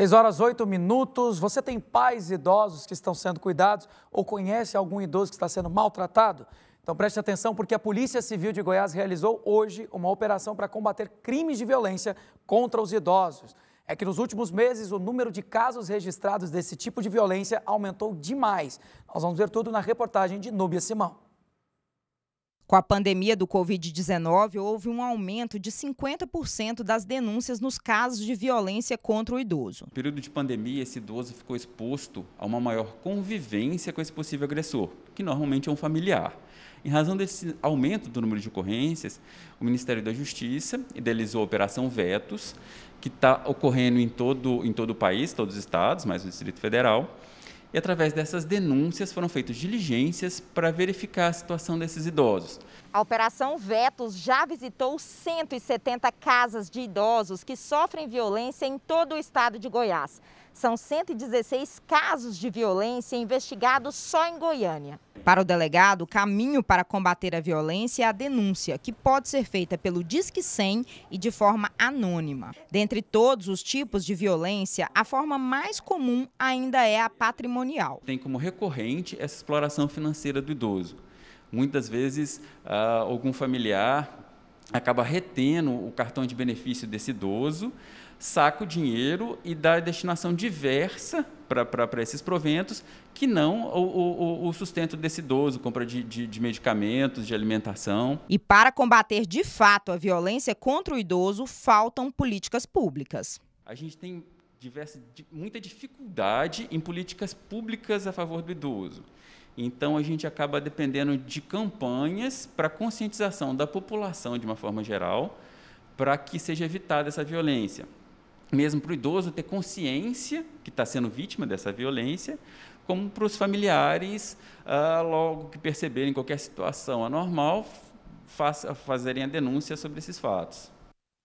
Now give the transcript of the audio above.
6 horas 8 minutos. Você tem pais idosos que estão sendo cuidados ou conhece algum idoso que está sendo maltratado? Então preste atenção porque a Polícia Civil de Goiás realizou hoje uma operação para combater crimes de violência contra os idosos. É que nos últimos meses o número de casos registrados desse tipo de violência aumentou demais. Nós vamos ver tudo na reportagem de Núbia Simão. Com a pandemia do Covid-19, houve um aumento de 50% das denúncias nos casos de violência contra o idoso. No período de pandemia, esse idoso ficou exposto a uma maior convivência com esse possível agressor, que normalmente é um familiar. Em razão desse aumento do número de ocorrências, o Ministério da Justiça idealizou a Operação Vetos, que está ocorrendo em todo, em todo o país, todos os estados, mais o Distrito Federal e através dessas denúncias foram feitas diligências para verificar a situação desses idosos. A Operação Vetos já visitou 170 casas de idosos que sofrem violência em todo o estado de Goiás. São 116 casos de violência investigados só em Goiânia. Para o delegado, o caminho para combater a violência é a denúncia, que pode ser feita pelo Disque 100 e de forma anônima. Dentre todos os tipos de violência, a forma mais comum ainda é a patrimonial. Tem como recorrente essa exploração financeira do idoso Muitas vezes, ah, algum familiar acaba retendo o cartão de benefício desse idoso, saca o dinheiro e dá a destinação diversa para esses proventos, que não o, o, o, sustento desse idoso, compra de, de, de medicamentos, de alimentação. E para combater de fato a violência contra o idoso, faltam políticas públicas. A gente tem diversa, muita dificuldade em políticas públicas a favor do idoso. Então a gente acaba dependendo de campanhas para conscientização da população de uma forma geral, para que seja evitada essa violência. Mesmo para o idoso ter consciência que está sendo vítima dessa violência, como para os familiares, ah, logo que perceberem qualquer situação anormal, faz, fazerem a denúncia sobre esses fatos.